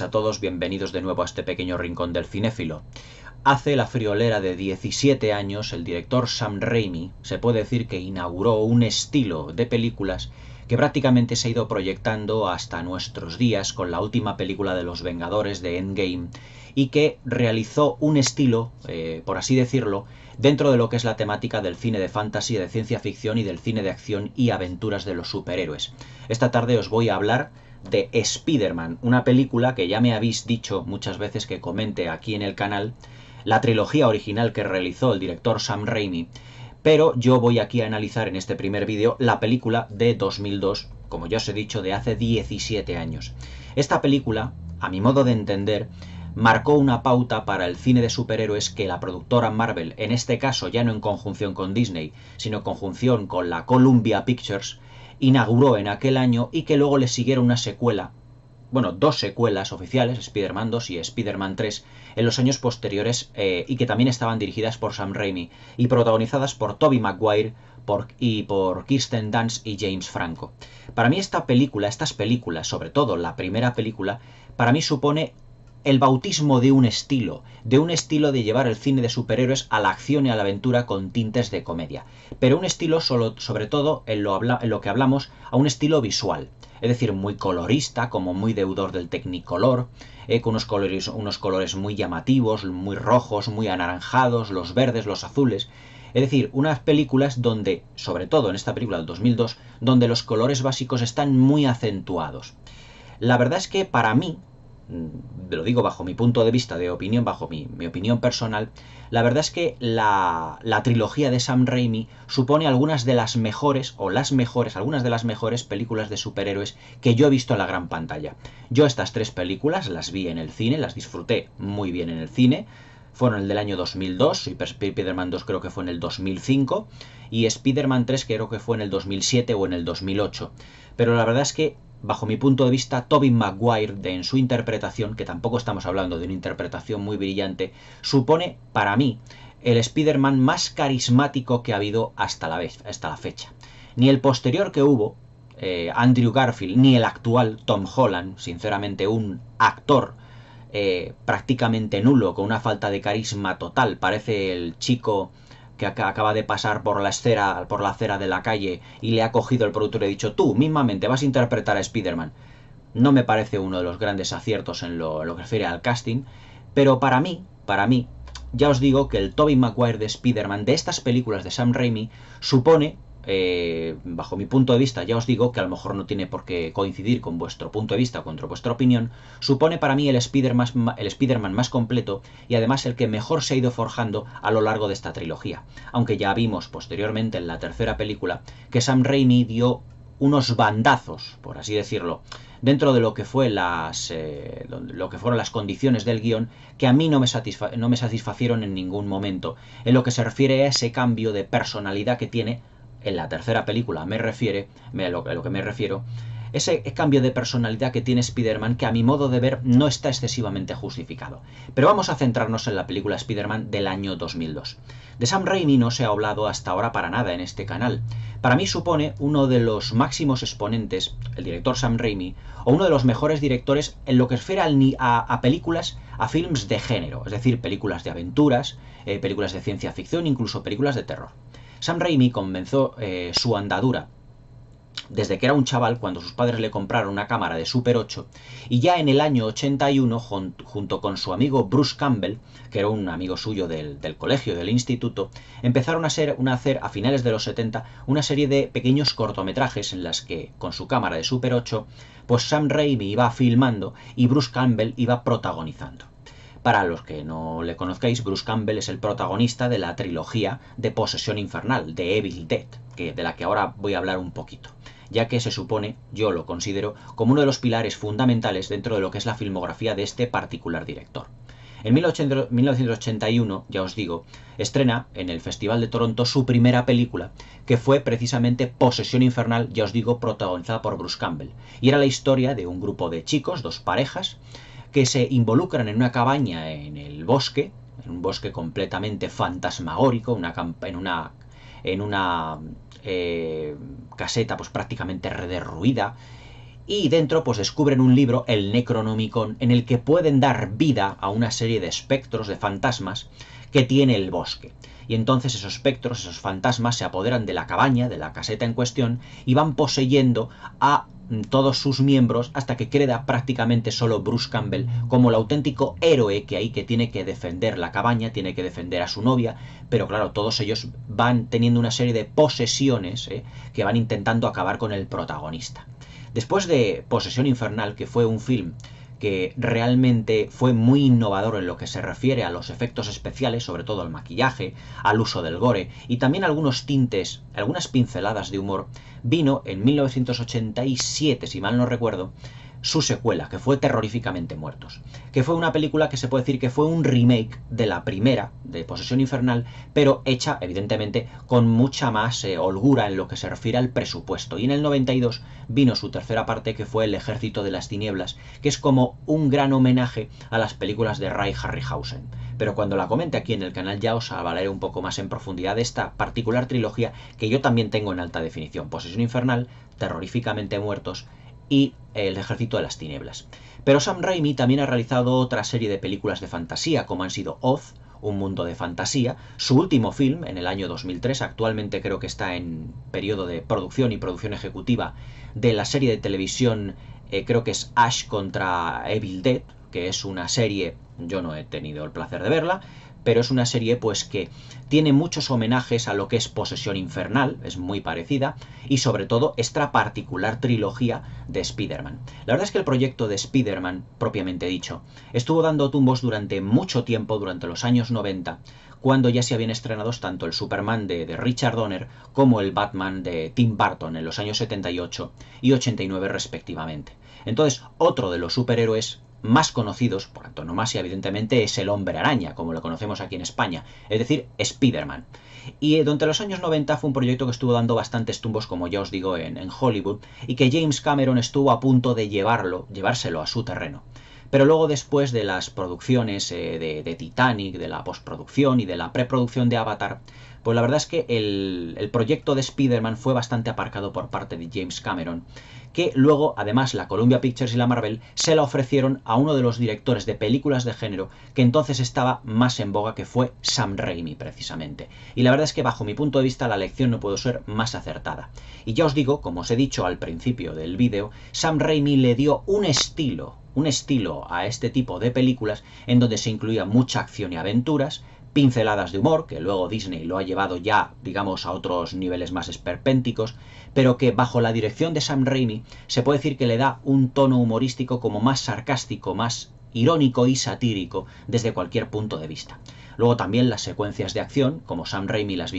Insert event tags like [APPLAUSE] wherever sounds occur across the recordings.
a todos, bienvenidos de nuevo a este pequeño rincón del cinéfilo. Hace la friolera de 17 años, el director Sam Raimi se puede decir que inauguró un estilo de películas que prácticamente se ha ido proyectando hasta nuestros días con la última película de Los Vengadores de Endgame y que realizó un estilo, eh, por así decirlo, dentro de lo que es la temática del cine de fantasy, de ciencia ficción y del cine de acción y aventuras de los superhéroes. Esta tarde os voy a hablar de Spider-Man, una película que ya me habéis dicho muchas veces que comente aquí en el canal, la trilogía original que realizó el director Sam Raimi, pero yo voy aquí a analizar en este primer vídeo la película de 2002, como ya os he dicho, de hace 17 años. Esta película, a mi modo de entender, marcó una pauta para el cine de superhéroes que la productora Marvel, en este caso ya no en conjunción con Disney, sino en conjunción con la Columbia Pictures, inauguró en aquel año y que luego le siguieron una secuela, bueno, dos secuelas oficiales, Spider-Man 2 y Spider-Man 3, en los años posteriores eh, y que también estaban dirigidas por Sam Raimi y protagonizadas por Toby Maguire y por Kirsten Dunst y James Franco. Para mí esta película, estas películas, sobre todo la primera película, para mí supone el bautismo de un estilo, de un estilo de llevar el cine de superhéroes a la acción y a la aventura con tintes de comedia, pero un estilo solo, sobre todo en lo, que hablamos, a un estilo visual, es decir, muy colorista, como muy deudor del tecnicolor, eh, con unos colores, unos colores muy llamativos, muy rojos, muy anaranjados, los verdes, los azules, es decir, unas películas donde, sobre todo en esta película del 2002, donde los colores básicos están muy acentuados. La verdad es que para mí, lo digo bajo mi punto de vista de opinión, bajo mi, opinión personal, la verdad es que la, la, trilogía de Sam Raimi supone algunas de las mejores, o las mejores, algunas de las mejores películas de superhéroes que yo he visto en la gran pantalla. Yo estas tres películas las vi en el cine, las disfruté muy bien en el cine, fueron el del año 2002, Spider-Man 2 creo que fue en el 2005 y Spider-Man 3 creo que fue en el 2007 o en el 2008. Pero la verdad es que bajo mi punto de vista, toby Maguire, de, en su interpretación, que tampoco estamos hablando de una interpretación muy brillante, supone para mí el Spider-Man más carismático que ha habido hasta la, hasta la fecha. Ni el posterior que hubo, eh, Andrew Garfield, ni el actual Tom Holland, sinceramente un actor eh, prácticamente nulo, con una falta de carisma total, parece el chico que acaba de pasar por la escera, por la acera de la calle y le ha cogido el productor y le ha dicho, tú mismamente vas a interpretar a Spider-Man. No me parece uno de los grandes aciertos en lo, que refiere al casting, pero para mí, para mí, ya os digo que el Tobey Maguire de Spider-Man de estas películas de Sam Raimi supone eh, bajo mi punto de vista, ya os digo que a lo mejor no tiene por qué coincidir con vuestro punto de vista o con vuestra opinión, supone para mí el spider más, más completo y además el que mejor se ha ido forjando a lo largo de esta trilogía. Aunque ya vimos posteriormente en la tercera película que Sam Raimi dio unos bandazos, por así decirlo, dentro de lo que fue las eh, lo que fueron las condiciones del guión que a mí no me, no me satisfacieron en ningún momento en lo que se refiere a ese cambio de personalidad que tiene en la tercera película me refiere, a lo que me refiero, ese cambio de personalidad que tiene Spider-Man, que a mi modo de ver no está excesivamente justificado. Pero vamos a centrarnos en la película Spider-Man del año 2002. De Sam Raimi no se ha hablado hasta ahora para nada en este canal. Para mí supone uno de los máximos exponentes, el director Sam Raimi, o uno de los mejores directores en lo que refiere a, a películas, a films de género, es decir, películas de aventuras, eh, películas de ciencia ficción, incluso películas de terror. Sam Raimi comenzó eh, su andadura desde que era un chaval cuando sus padres le compraron una cámara de Super 8 y ya en el año 81 junto con su amigo Bruce Campbell, que era un amigo suyo del, colegio, del instituto, empezaron a, hacer, a a finales de los 70 una serie de pequeños cortometrajes en las que con su cámara de Super 8 pues Sam Raimi iba filmando y Bruce Campbell iba protagonizando. Para los que no le conozcáis, Bruce Campbell es el protagonista de la trilogía de Posesión Infernal, de Evil Dead, que, de la que ahora voy a hablar un poquito, ya que se supone, yo lo considero, como uno de los pilares fundamentales dentro de lo que es la filmografía de este particular director. En 1981, ya os digo, estrena en el Festival de Toronto su primera película, que fue precisamente Posesión Infernal, ya os digo, protagonizada por Bruce Campbell. Y era la historia de un grupo de chicos, dos parejas, que se involucran en una cabaña en el bosque, en un bosque completamente fantasmagórico, una en una, en una eh, caseta pues prácticamente derruida, y dentro pues descubren un libro, el Necronomicon, en el que pueden dar vida a una serie de espectros, de fantasmas, que tiene el bosque. Y entonces esos espectros, esos fantasmas se apoderan de la cabaña, de la caseta en cuestión, y van poseyendo a Mm, todos sus miembros hasta que queda prácticamente solo Bruce Campbell como el auténtico héroe que hay que tiene que defender la cabaña, tiene que defender a su novia, pero claro, todos ellos van teniendo una serie de posesiones eh, que van intentando acabar con el protagonista. Después de Posesión Infernal, que fue un film que realmente fue muy innovador en lo que se refiere a los efectos especiales, sobre todo al maquillaje, al uso del gore y también algunos tintes, algunas pinceladas de humor, vino en 1987, si mal no recuerdo, su secuela, que fue Terroríficamente Muertos, que fue una película que se puede decir que fue un remake de la primera, de Posesión Infernal, pero hecha, evidentemente, con mucha más eh, holgura en lo que se refiere al presupuesto. Y en el 92 vino su tercera parte, que fue El Ejército de las Tinieblas, que es como un gran homenaje a las películas de Ray Harryhausen. Pero cuando la comente aquí en el canal ya os avalaré un poco más en profundidad de esta particular trilogía que yo también tengo en alta definición. Posesión Infernal, Terroríficamente Muertos y El ejército de las tinieblas. Pero Sam Raimi también ha realizado otra serie de películas de fantasía, como han sido Oz, un mundo de fantasía. Su último film, en el año 2003, actualmente creo que está en periodo de producción y producción ejecutiva de la serie de televisión, eh, creo que es Ash contra Evil Dead, que es una serie, yo no he tenido el placer de verla, pero es una serie pues que tiene muchos homenajes a lo que es Posesión Infernal, es muy parecida, y sobre todo esta particular trilogía de Spider-Man. La verdad es que el proyecto de Spider-Man, propiamente dicho, estuvo dando tumbos durante mucho tiempo, durante los años 90, cuando ya se habían estrenado tanto el Superman de, de, Richard Donner como el Batman de Tim Burton en los años 78 y 89 respectivamente. Entonces, otro de los superhéroes más conocidos, por antonomasia evidentemente, es el hombre araña, como lo conocemos aquí en España, es decir, Spider-Man. Y eh, durante los años 90 fue un proyecto que estuvo dando bastantes tumbos, como ya os digo, en, Hollywood, y que James Cameron estuvo a punto de llevarlo, llevárselo a su terreno pero luego después de las producciones eh, de, Titanic, de la postproducción y de la preproducción de Avatar, pues la verdad es que el, el proyecto de Spider-Man fue bastante aparcado por parte de James Cameron que luego además la Columbia Pictures y la Marvel se la ofrecieron a uno de los directores de películas de género que entonces estaba más en boga que fue Sam Raimi precisamente. Y la verdad es que bajo mi punto de vista la lección no pudo ser más acertada. Y ya os digo, como os he dicho al principio del vídeo, Sam Raimi le dio un estilo, un estilo a este tipo de películas en donde se incluía mucha acción y aventuras, pinceladas de humor, que luego Disney lo ha llevado ya, digamos, a otros niveles más esperpénticos, pero que bajo la dirección de Sam Raimi se puede decir que le da un tono humorístico como más sarcástico, más irónico y satírico desde cualquier punto de vista. Luego también las secuencias de acción, como Sam Raimi las,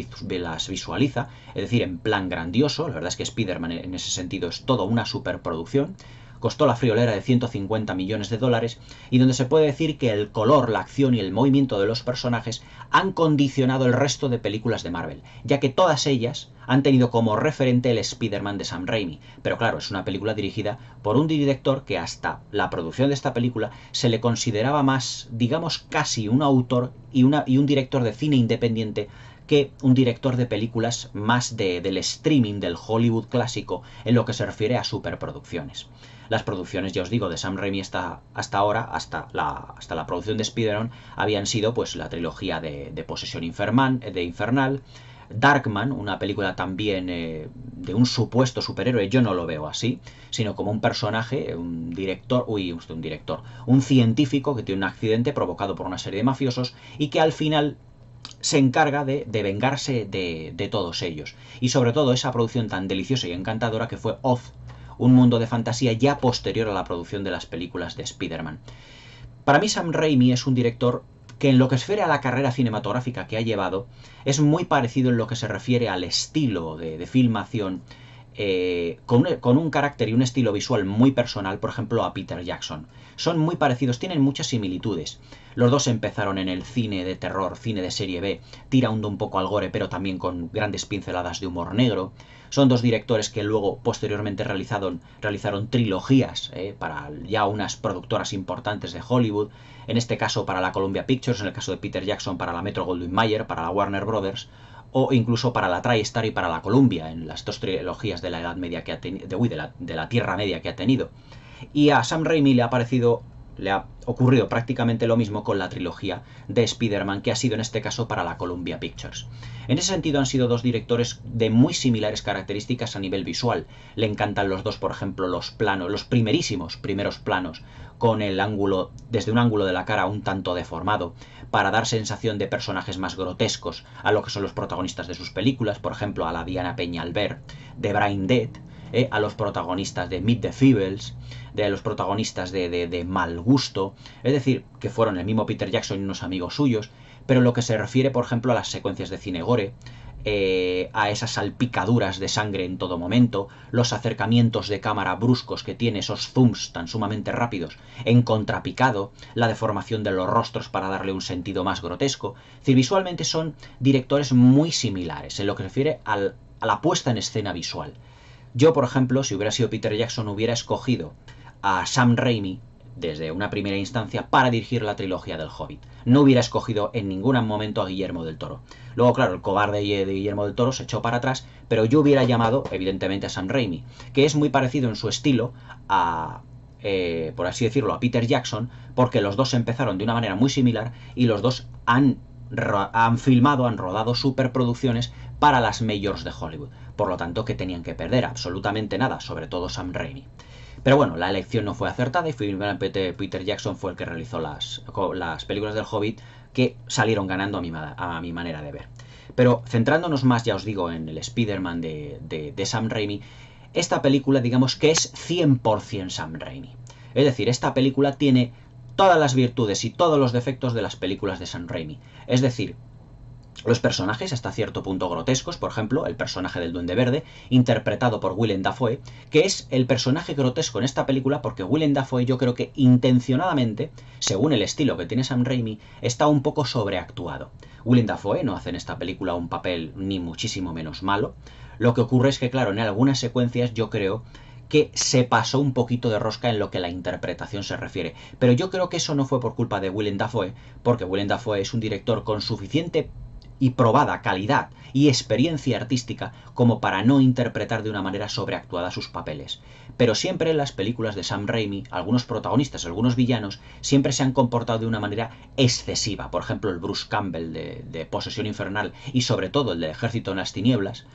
visualiza, es decir, en plan grandioso, la verdad es que Spider-Man en ese sentido es toda una superproducción, costó la friolera de 150 millones de dólares y donde se puede decir que el color, la acción y el movimiento de los personajes han condicionado el resto de películas de Marvel, ya que todas ellas han tenido como referente el Spider-Man de Sam Raimi. Pero claro, es una película dirigida por un director que hasta la producción de esta película se le consideraba más, digamos, casi un autor y, un director de cine independiente que un director de películas más de, del streaming del Hollywood clásico en lo que se refiere a superproducciones las producciones, ya os digo, de Sam Raimi hasta, ahora, hasta la, hasta la producción de Spider-Man, habían sido pues la trilogía de, de Posesión de Infernal, Darkman, una película también eh, de un supuesto superhéroe, yo no lo veo así, sino como un personaje, un director, uy, un director, un científico que tiene un accidente provocado por una serie de mafiosos y que al final se encarga de, de vengarse de, de, todos ellos. Y sobre todo esa producción tan deliciosa y encantadora que fue Oz, un mundo de fantasía ya posterior a la producción de las películas de Spider-Man. Para mí Sam Raimi es un director que en lo que refiere a la carrera cinematográfica que ha llevado, es muy parecido en lo que se refiere al estilo de, de filmación eh, con, un, carácter y un estilo visual muy personal, por ejemplo, a Peter Jackson. Son muy parecidos, tienen muchas similitudes. Los dos empezaron en el cine de terror, cine de serie B, tirando un poco al gore, pero también con grandes pinceladas de humor negro. Son dos directores que luego, posteriormente, realizaron, trilogías eh, para ya unas productoras importantes de Hollywood. En este caso, para la Columbia Pictures, en el caso de Peter Jackson, para la Metro Goldwyn Mayer, para la Warner Brothers o incluso para la TriStar y para la Columbia, en las dos trilogías de la Edad Media que ha de, la, de la Tierra Media que ha tenido. Y a Sam Raimi le ha parecido le ha ocurrido prácticamente lo mismo con la trilogía de Spider-Man, que ha sido en este caso para la Columbia Pictures. En ese sentido han sido dos directores de muy similares características a nivel visual. Le encantan los dos, por ejemplo, los planos, los primerísimos primeros planos, con el ángulo, desde un ángulo de la cara un tanto deformado, para dar sensación de personajes más grotescos a lo que son los protagonistas de sus películas, por ejemplo, a la Diana Peña Albert de Brain Dead, eh, a los protagonistas de Meet the Feebles, de los protagonistas de, de, mal gusto, es decir, que fueron el mismo Peter Jackson y unos amigos suyos, pero lo que se refiere, por ejemplo, a las secuencias de cine gore, eh, a esas salpicaduras de sangre en todo momento, los acercamientos de cámara bruscos que tiene, esos zooms tan sumamente rápidos, en contrapicado, la deformación de los rostros para darle un sentido más grotesco. Es decir, visualmente son directores muy similares en lo que refiere a la puesta en escena visual. Yo, por ejemplo, si hubiera sido Peter Jackson, hubiera escogido a Sam Raimi desde una primera instancia para dirigir la trilogía del Hobbit. No hubiera escogido en ningún momento a Guillermo del Toro. Luego, claro, el cobarde eh, de Guillermo del Toro se echó para atrás, pero yo hubiera llamado, evidentemente, a Sam Raimi, que es muy parecido en su estilo a, eh, por así decirlo, a Peter Jackson, porque los dos empezaron de una manera muy similar y los dos han, han filmado, han rodado superproducciones para las majors de Hollywood. Por lo tanto, que tenían que perder absolutamente nada, sobre todo Sam Raimi. Pero bueno, la elección no fue acertada y finalmente Peter Jackson fue el que realizó las, las películas del Hobbit que salieron ganando a mi, a mi manera de ver. Pero centrándonos más, ya os digo, en el Spider-Man de, de, Sam Raimi, esta película digamos que es 100% Sam Raimi. Es decir, esta película tiene todas las virtudes y todos los defectos de las películas de Sam Raimi. Es decir, los personajes, hasta cierto punto grotescos, por ejemplo, el personaje del Duende Verde, interpretado por Willem Dafoe, que es el personaje grotesco en esta película porque Willem Dafoe yo creo que intencionadamente, según el estilo que tiene Sam Raimi, está un poco sobreactuado. Willem Dafoe no hace en esta película un papel ni muchísimo menos malo. Lo que ocurre es que, claro, en algunas secuencias yo creo que se pasó un poquito de rosca en lo que la interpretación se refiere. Pero yo creo que eso no fue por culpa de Willem Dafoe, porque Willem Dafoe es un director con suficiente y probada calidad y experiencia artística como para no interpretar de una manera sobreactuada sus papeles. Pero siempre en las películas de Sam Raimi, algunos protagonistas, algunos villanos, siempre se han comportado de una manera excesiva. Por ejemplo, el Bruce Campbell de, Posesión Infernal y sobre todo el de Ejército en las Tinieblas.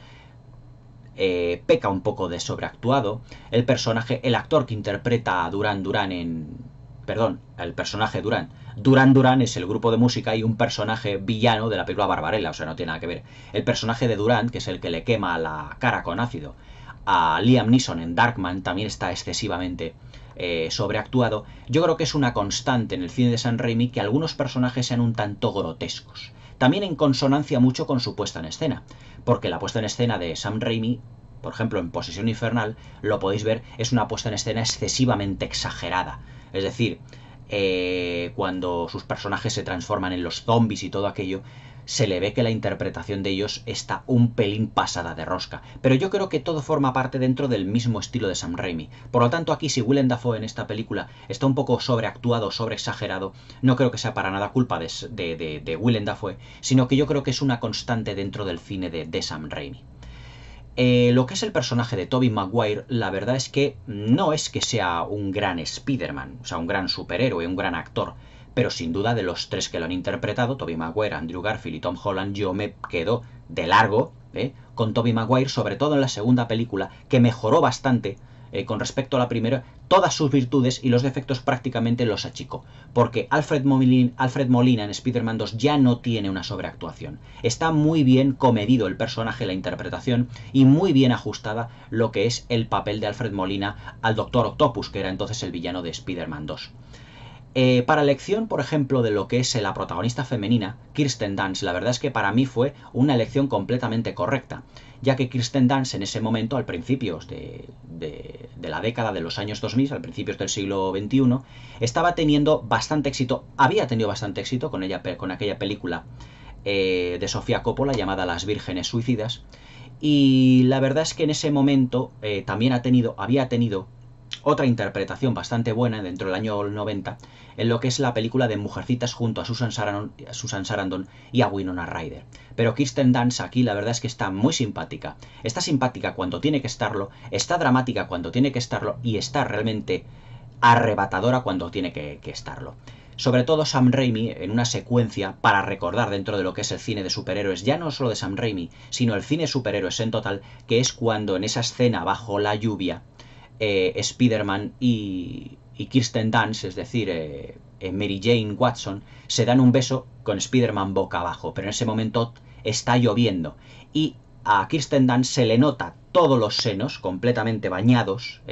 Eh, peca un poco de sobreactuado. El personaje, el actor que interpreta a Duran Duran en perdón, el personaje Durán. Durán Durán es el grupo de música y un personaje villano de la película Barbarella, o sea, no tiene nada que ver. El personaje de Durán, que es el que le quema la cara con ácido a Liam Neeson en Darkman, también está excesivamente eh, sobreactuado. Yo creo que es una constante en el cine de San Raimi que algunos personajes sean un tanto grotescos. También en consonancia mucho con su puesta en escena, porque la puesta en escena de Sam Raimi por ejemplo en Posesión Infernal, lo podéis ver, es una puesta en escena excesivamente exagerada. Es decir, eh, cuando sus personajes se transforman en los zombies y todo aquello, se le ve que la interpretación de ellos está un pelín pasada de rosca. Pero yo creo que todo forma parte dentro del mismo estilo de Sam Raimi. Por lo tanto, aquí si Willem Dafoe en esta película está un poco sobreactuado, sobreexagerado, no creo que sea para nada culpa de, de, de, Dafoe, sino que yo creo que es una constante dentro del cine de, de Sam Raimi. Eh, lo que es el personaje de Toby Maguire, la verdad es que no es que sea un gran Spider-Man, o sea, un gran superhéroe, un gran actor, pero sin duda de los tres que lo han interpretado, Toby Maguire, Andrew Garfield y Tom Holland, yo me quedo de largo ¿eh? con Toby Maguire, sobre todo en la segunda película, que mejoró bastante eh, con respecto a la primera, todas sus virtudes y los defectos prácticamente los achicó, porque Alfred Molina, en Spider-Man 2 ya no tiene una sobreactuación. Está muy bien comedido el personaje, la interpretación, y muy bien ajustada lo que es el papel de Alfred Molina al Doctor Octopus, que era entonces el villano de Spider-Man 2. Eh, para elección, por ejemplo, de lo que es eh, la protagonista femenina, Kirsten Dunst, la verdad es que para mí fue una elección completamente correcta ya que Kirsten Dunst en ese momento, al principio de, de, la década de los años 2000, al principio del siglo XXI, estaba teniendo bastante éxito, había tenido bastante éxito con, ella, con aquella película eh, de Sofía Coppola llamada Las Vírgenes Suicidas, y la verdad es que en ese momento eh, también ha tenido, había tenido otra interpretación bastante buena dentro del año 90 en lo que es la película de Mujercitas junto a Susan Sarandon, y a Winona Ryder. Pero Kirsten Dunst aquí la verdad es que está muy simpática. Está simpática cuando tiene que estarlo, está dramática cuando tiene que estarlo y está realmente arrebatadora cuando tiene que, que estarlo. Sobre todo Sam Raimi en una secuencia para recordar dentro de lo que es el cine de superhéroes, ya no solo de Sam Raimi, sino el cine superhéroes en total, que es cuando en esa escena bajo la lluvia eh, Spider-Man y, Kirsten Dunst, es decir, eh, eh, Mary Jane Watson, se dan un beso con Spider-Man boca abajo, pero en ese momento está lloviendo y a Kirsten Dunst se le nota todos los senos completamente bañados,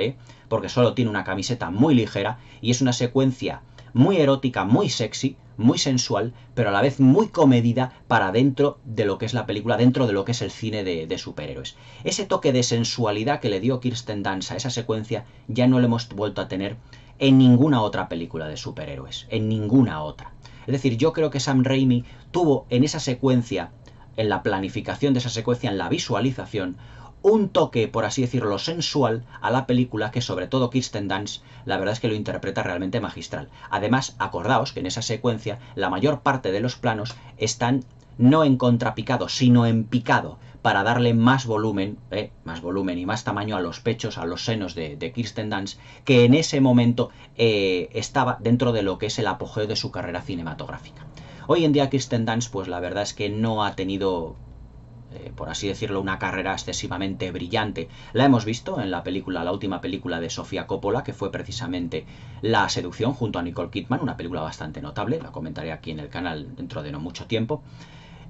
porque solo tiene una camiseta muy ligera y es una secuencia muy erótica, muy sexy, muy sensual, pero a la vez muy comedida para dentro de lo que es la película, dentro de lo que es el cine de, superhéroes. Ese toque de sensualidad que le dio Kirsten Dunst a esa secuencia ya no lo hemos vuelto a tener en ninguna otra película de superhéroes, en ninguna otra. Es decir, yo creo que Sam Raimi tuvo en esa secuencia, en la planificación de esa secuencia, en la visualización, un toque, por así decirlo, sensual a la película que sobre todo Kirsten Dance, la verdad es que lo interpreta realmente magistral. Además, acordaos que en esa secuencia la mayor parte de los planos están no en contrapicado, sino en picado, para darle más volumen, eh, más volumen y más tamaño a los pechos, a los senos de, Kirsten Dunst, que en ese momento eh, estaba dentro de lo que es el apogeo de su carrera cinematográfica. Hoy en día Kirsten Dunst, pues la verdad es que no ha tenido eh, por así decirlo, una carrera excesivamente brillante. La hemos visto en la película, la última película de Sofía Coppola, que fue precisamente La seducción junto a Nicole Kidman, una película bastante notable, la comentaré aquí en el canal dentro de no mucho tiempo.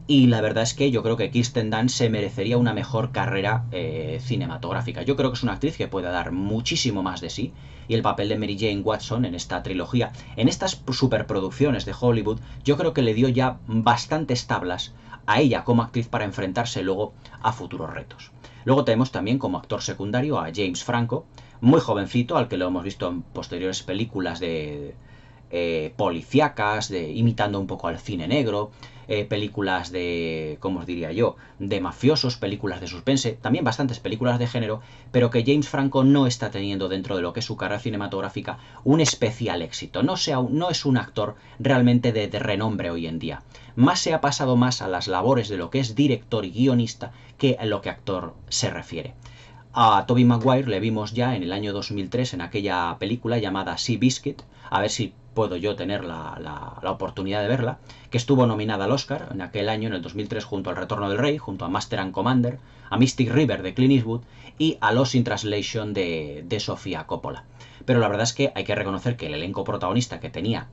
Y la verdad es que yo creo que Kirsten Dunn se merecería una mejor carrera eh, cinematográfica. Yo creo que es una actriz que puede dar muchísimo más de sí. Y el papel de Mary Jane Watson en esta trilogía, en estas superproducciones de Hollywood, yo creo que le dio ya bastantes tablas a ella como actriz para enfrentarse luego a futuros retos. Luego tenemos también como actor secundario a James Franco, muy jovencito, al que lo hemos visto en posteriores películas de policiacas, eh, policíacas, de, imitando un poco al cine negro, eh, películas de, como os diría yo?, de mafiosos, películas de suspense, también bastantes películas de género, pero que James Franco no está teniendo dentro de lo que es su carrera cinematográfica un especial éxito. No, no es un actor realmente de renombre hoy en día más se ha pasado más a las labores de lo que es director y guionista que a lo que actor se refiere. A Toby Maguire le vimos ya en el año 2003 en aquella película llamada Sea Biscuit, a ver si puedo yo tener la, oportunidad de verla, que estuvo nominada al Oscar en aquel año, en el 2003, junto al Retorno del Rey, junto a Master and Commander, a Mystic River de Clint Eastwood y a Lost in Translation de, de Sofía Coppola. Pero la verdad es que hay que reconocer que el elenco protagonista que tenía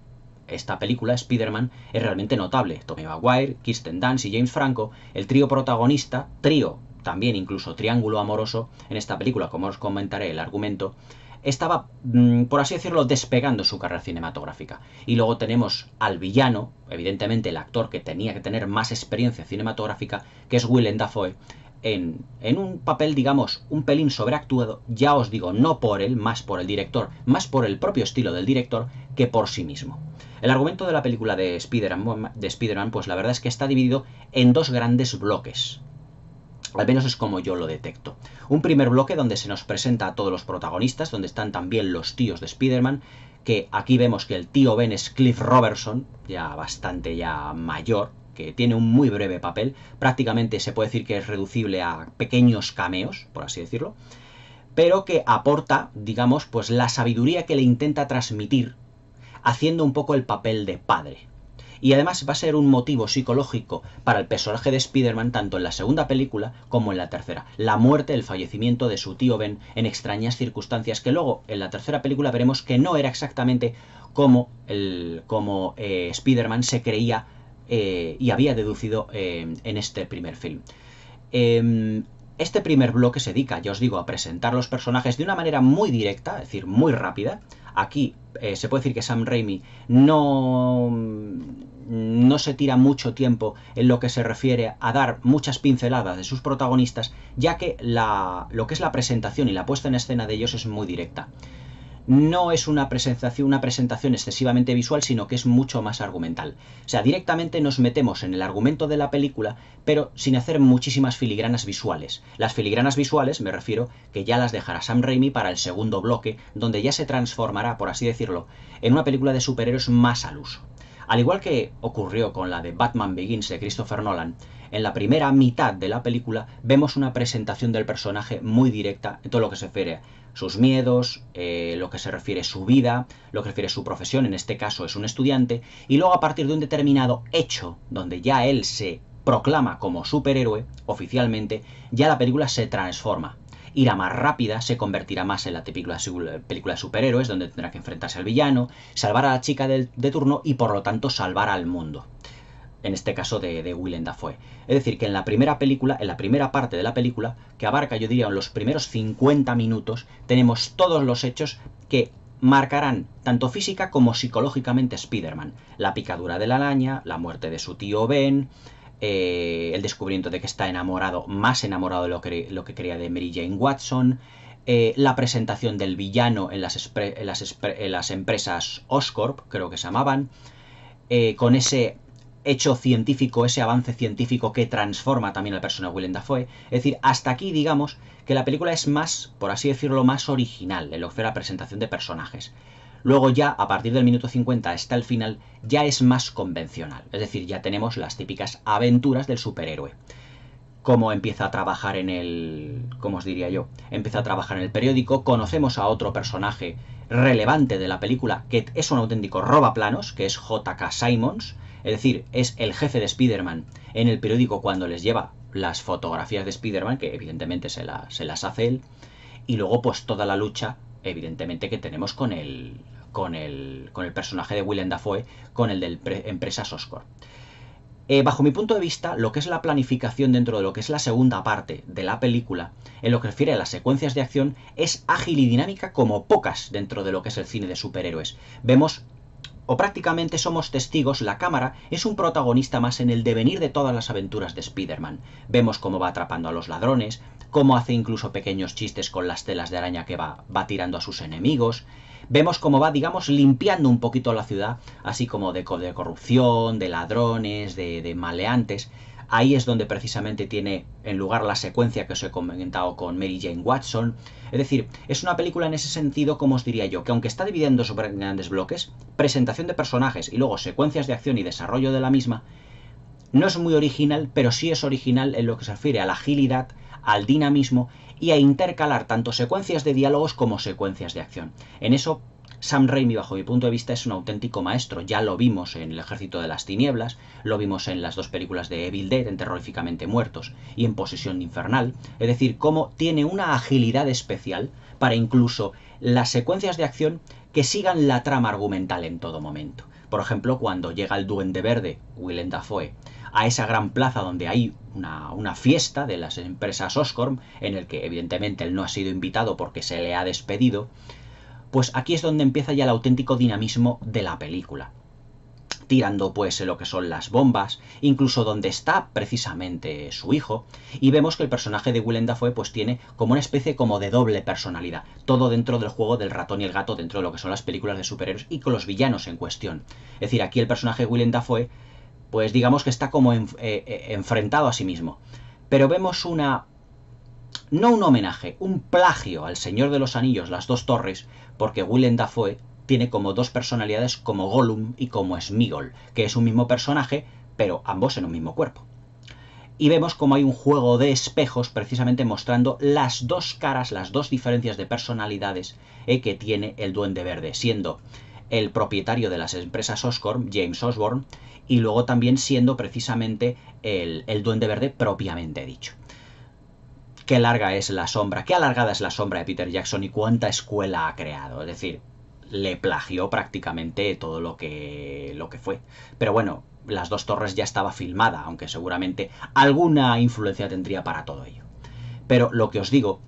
esta película, Spider-Man, es realmente notable. Tommy Maguire, Kirsten Dunst y James Franco, el trío protagonista, trío, también incluso triángulo amoroso, en esta película, como os comentaré el argumento, estaba, mm, por así decirlo, despegando su carrera cinematográfica. Y luego tenemos al villano, evidentemente el actor que tenía que tener más experiencia cinematográfica, que es Willem Dafoe, en, un papel, digamos, un pelín sobreactuado, ya os digo, no por él, más por el director, más por el propio estilo del director que por sí mismo. El argumento de la película de Spider-Man, pues la verdad es que está dividido en dos grandes bloques. Al menos es como yo lo detecto. Un primer bloque donde se nos presenta a todos los protagonistas, donde están también los tíos de Spider-Man, que aquí vemos que el tío Ben es Cliff Robertson, ya bastante ya mayor, que tiene un muy breve papel, prácticamente se puede decir que es reducible a pequeños cameos, por así decirlo, pero que aporta, digamos, pues la sabiduría que le intenta transmitir haciendo un poco el papel de padre. Y además va a ser un motivo psicológico para el personaje de Spider-Man tanto en la segunda película como en la tercera. La muerte, el fallecimiento de su tío Ben en extrañas circunstancias que luego en la tercera película veremos que no era exactamente como, como eh, Spider-Man se creía eh, y había deducido eh, en este primer film. Em, este primer bloque se dedica, ya os digo, a presentar los personajes de una manera muy directa, es decir, muy rápida, Aquí eh, se puede decir que Sam Raimi no, no se tira mucho tiempo en lo que se refiere a dar muchas pinceladas de sus protagonistas, ya que lo que es la presentación y la puesta en escena de ellos es muy directa no es una presentación, una presentación excesivamente visual, sino que es mucho más argumental. O sea, directamente nos metemos en el argumento de la película, pero sin hacer muchísimas filigranas visuales. Las filigranas visuales, me refiero, que ya las dejará Sam Raimi para el segundo bloque, donde ya se transformará, por así decirlo, en una película de superhéroes más al uso. Al igual que ocurrió con la de Batman Begins de Christopher Nolan, en la primera mitad de la película vemos una presentación del personaje muy directa en todo lo que se refiere sus miedos, eh, lo que se refiere a su vida, lo que refiere a su profesión, en este caso es un estudiante, y luego a partir de un determinado hecho donde ya él se proclama como superhéroe oficialmente, ya la película se transforma. Irá más rápida, se convertirá más en la típica película de superhéroes, donde tendrá que enfrentarse al villano, salvar a la chica de turno y por lo tanto salvar al mundo en este caso de, de Willem Dafoe. Es decir, que en la primera película, en la primera parte de la película, que abarca, yo diría, los primeros 50 minutos, tenemos todos los hechos que marcarán tanto física como psicológicamente Spider-Man. La picadura de la araña, la muerte de su tío Ben, eh, el descubrimiento de que está enamorado, más enamorado de lo que, lo de Mary Jane Watson, eh, la presentación del villano en las, empresas Oscorp, creo que se llamaban, eh, con ese hecho científico, ese avance científico que transforma también al personaje persona Willem Dafoe. Es decir, hasta aquí digamos que la película es más, por así decirlo, más original en lo que la presentación de personajes. Luego ya, a partir del minuto 50 hasta el final, ya es más convencional. Es decir, ya tenemos las típicas aventuras del superhéroe. Cómo empieza a trabajar en el... ¿Cómo os diría yo? Empieza a trabajar en el periódico, conocemos a otro personaje relevante de la película, que es un auténtico roba planos, que es JK Simons, es decir, es el jefe de Spider-Man en el periódico cuando les lleva las fotografías de Spider-Man, que evidentemente se, las hace él, y luego pues toda la lucha, evidentemente, que tenemos con el, con el, con el personaje de Willem Dafoe, con el de empresa Soscor. Eh, bajo mi punto de vista, lo que es la planificación dentro de lo que es la segunda parte de la película, en lo que refiere a las secuencias de acción, es ágil y dinámica como pocas dentro de lo que es el cine de superhéroes. Vemos o prácticamente somos testigos, la cámara es un protagonista más en el devenir de todas las aventuras de Spider-Man. Vemos cómo va atrapando a los ladrones, cómo hace incluso pequeños chistes con las telas de araña que va, va tirando a sus enemigos, vemos cómo va, digamos, limpiando un poquito la ciudad, así como de, corrupción, de ladrones, de, de maleantes ahí es donde precisamente tiene en lugar la secuencia que os he comentado con Mary Jane Watson. Es decir, es una película en ese sentido, como os diría yo, que aunque está dividiendo sobre grandes bloques, presentación de personajes y luego secuencias de acción y desarrollo de la misma, no es muy original, pero sí es original en lo que se refiere a la agilidad, al dinamismo y a intercalar tanto secuencias de diálogos como secuencias de acción. En eso Sam Raimi, bajo mi punto de vista, es un auténtico maestro. Ya lo vimos en El Ejército de las Tinieblas, lo vimos en las dos películas de Evil Dead, en Terroríficamente Muertos y en Posesión Infernal. Es decir, cómo tiene una agilidad especial para incluso las secuencias de acción que sigan la trama argumental en todo momento. Por ejemplo, cuando llega el Duende Verde, Willem Dafoe, a esa gran plaza donde hay una, fiesta de las empresas Oscorp, en el que evidentemente él no ha sido invitado porque se le ha despedido, pues aquí es donde empieza ya el auténtico dinamismo de la película tirando pues lo que son las bombas, incluso donde está precisamente su hijo, y vemos que el personaje de Willem Dafoe pues tiene como una especie como de doble personalidad, todo dentro del juego del ratón y el gato, dentro de lo que son las películas de superhéroes y con los villanos en cuestión. Es decir, aquí el personaje de Willem Dafoe pues digamos que está como eh, eh, enfrentado a sí mismo. Pero vemos una... No un homenaje, un plagio al Señor de los Anillos, las dos torres, porque Willem Dafoe tiene como dos personalidades como Gollum y como Smigol, que es un mismo personaje, pero ambos en un mismo cuerpo. Y vemos como hay un juego de espejos precisamente mostrando las dos caras, las dos diferencias de personalidades eh, que tiene el Duende Verde, siendo el propietario de las empresas Oscorp, James Osborne, y luego también siendo precisamente el, el duende verde propiamente dicho. Qué larga es la sombra, qué alargada es la sombra de Peter Jackson y cuánta escuela ha creado. Es decir, le plagió prácticamente todo lo que, lo que fue. Pero bueno, Las dos torres ya estaba filmada, aunque seguramente alguna influencia tendría para todo ello. Pero lo que os digo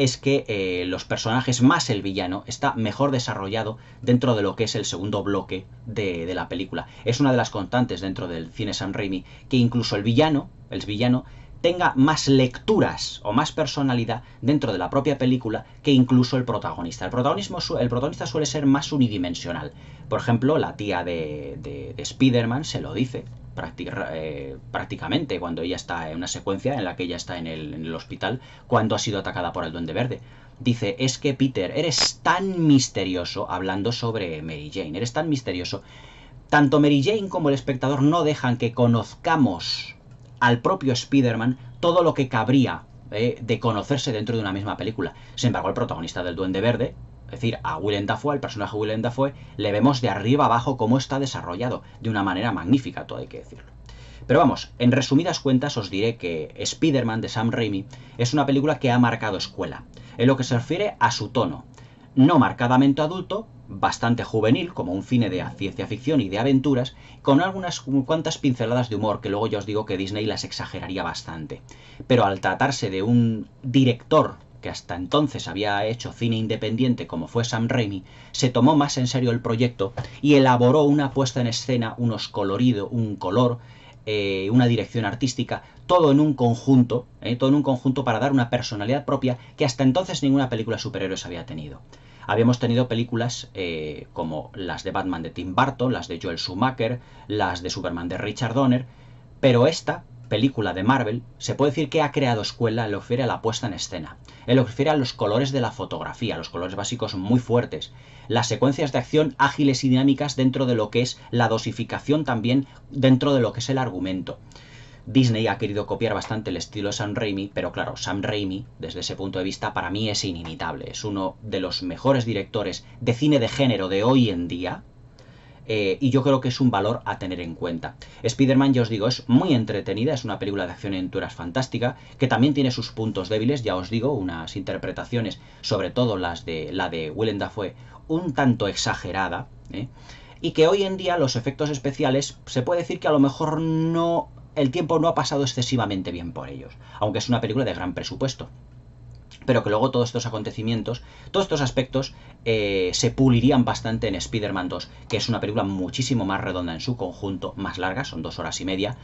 es que eh, los personajes más el villano está mejor desarrollado dentro de lo que es el segundo bloque de, la película. Es una de las constantes dentro del cine San Raimi, que incluso el villano, el villano tenga más lecturas o más personalidad dentro de la propia película que incluso el protagonista. El, protagonismo, el protagonista suele ser más unidimensional. Por ejemplo, la tía de, de, Spider-Man se lo dice eh, prácticamente cuando ella está en una secuencia en la que ella está en el, en el hospital cuando ha sido atacada por el duende verde. Dice, es que Peter, eres tan misterioso, hablando sobre Mary Jane, eres tan misterioso. Tanto Mary Jane como el espectador no dejan que conozcamos al propio Spider-Man todo lo que cabría eh, de conocerse dentro de una misma película. Sin embargo, el protagonista del Duende Verde, es decir, a Willem Dafoe, el personaje Willem Dafoe, le vemos de arriba abajo cómo está desarrollado, de una manera magnífica, todo hay que decirlo. Pero vamos, en resumidas cuentas os diré que Spider-Man de Sam Raimi es una película que ha marcado escuela, en lo que se refiere a su tono, no marcadamente adulto, bastante juvenil, como un cine de ciencia ficción y de aventuras, con algunas cuantas pinceladas de humor que luego ya os digo que Disney las exageraría bastante. Pero al tratarse de un director que hasta entonces había hecho cine independiente como fue Sam Raimi, se tomó más en serio el proyecto y elaboró una puesta en escena, unos colorido, un color, eh, una dirección artística todo en un conjunto, eh, todo en un conjunto para dar una personalidad propia que hasta entonces ninguna película de superhéroes había tenido. Habíamos tenido películas eh, como las de Batman de Tim Burton, las de Joel Schumacher, las de Superman de Richard Donner, pero esta película de Marvel se puede decir que ha creado escuela en lo que refiere a la puesta en escena, en eh, lo que refiere a los colores de la fotografía, los colores básicos muy fuertes, las secuencias de acción ágiles y dinámicas dentro de lo que es la dosificación también dentro de lo que es el argumento. Disney ha querido copiar bastante el estilo de Sam Raimi, pero claro, Sam Raimi, desde ese punto de vista, para mí es inimitable. Es uno de los mejores directores de cine de género de hoy en día. Eh, y yo creo que es un valor a tener en cuenta. Spider-Man, ya os digo, es muy entretenida, es una película de acción y aventuras fantástica, que también tiene sus puntos débiles, ya os digo, unas interpretaciones, sobre todo las de la de Willem Dafoe, un tanto exagerada, ¿eh? y que hoy en día los efectos especiales se puede decir que a lo mejor no el tiempo no ha pasado excesivamente bien por ellos, aunque es una película de gran presupuesto. Pero que luego todos estos acontecimientos, todos estos aspectos eh, se pulirían bastante en Spider-Man 2, que es una película muchísimo más redonda en su conjunto, más larga, son dos horas y media,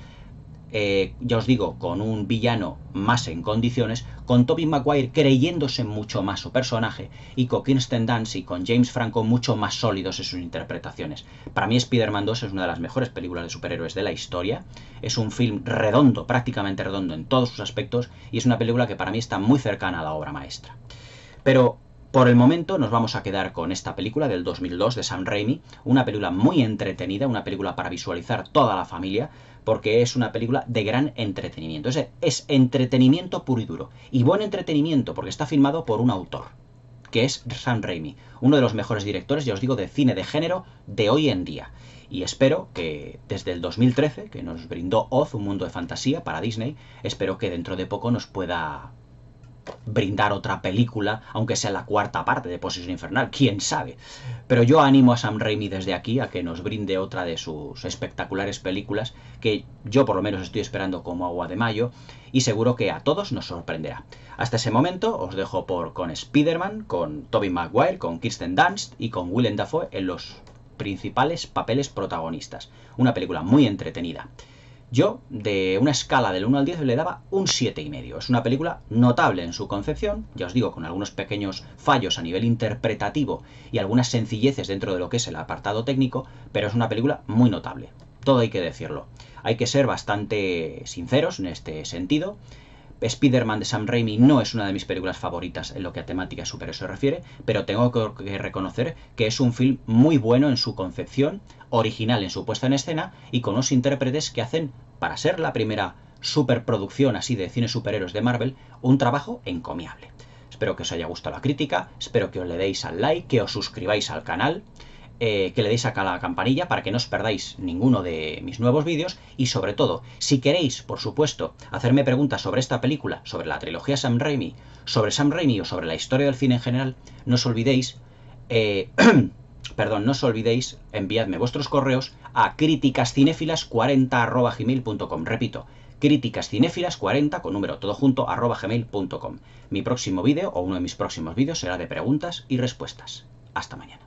eh, ya os digo, con un villano más en condiciones, con Toby Maguire creyéndose mucho más su personaje y con Kirsten Dunst y con James Franco mucho más sólidos en sus interpretaciones. Para mí Spider-Man 2 es una de las mejores películas de superhéroes de la historia, es un film redondo, prácticamente redondo en todos sus aspectos y es una película que para mí está muy cercana a la obra maestra. Pero por el momento nos vamos a quedar con esta película del 2002 de Sam Raimi, una película muy entretenida, una película para visualizar toda la familia, porque es una película de gran entretenimiento. Es, es entretenimiento puro y duro. Y buen entretenimiento, porque está filmado por un autor, que es Sam Raimi, uno de los mejores directores, ya os digo, de cine de género de hoy en día. Y espero que desde el 2013, que nos brindó Oz, un mundo de fantasía para Disney, espero que dentro de poco nos pueda brindar otra película, aunque sea la cuarta parte de Posición Infernal, quién sabe. Pero yo animo a Sam Raimi desde aquí a que nos brinde otra de sus espectaculares películas, que yo por lo menos estoy esperando como agua de mayo, y seguro que a todos nos sorprenderá. Hasta ese momento os dejo por con Spider-Man, con Toby Maguire, con Kirsten Dunst y con Willem Dafoe en los principales papeles protagonistas. Una película muy entretenida. Yo, de una escala del 1 al 10, le daba un 7,5. Es una película notable en su concepción, ya os digo, con algunos pequeños fallos a nivel interpretativo y algunas sencilleces dentro de lo que es el apartado técnico, pero es una película muy notable. Todo hay que decirlo. Hay que ser bastante sinceros en este sentido Spider-Man de Sam Raimi no es una de mis películas favoritas en lo que a temática super se refiere, pero tengo que reconocer que es un film muy bueno en su concepción, original en su puesta en escena y con los intérpretes que hacen, para ser la primera superproducción así de cine superhéroes de Marvel, un trabajo encomiable. Espero que os haya gustado la crítica, espero que os le deis al like, que os suscribáis al canal eh, que le deis acá a la campanilla para que no os perdáis ninguno de mis nuevos vídeos y sobre todo, si queréis, por supuesto, hacerme preguntas sobre esta película, sobre la trilogía Sam Raimi, sobre Sam Raimi o sobre la historia del cine en general, no os olvidéis, eh, [CLEARS THROAT] perdón, no os olvidéis, enviadme vuestros correos a críticascinéfilas40.gmail.com, repito, críticascinéfilas40 con número todo junto Mi próximo vídeo o uno de mis próximos vídeos será de preguntas y respuestas. Hasta mañana.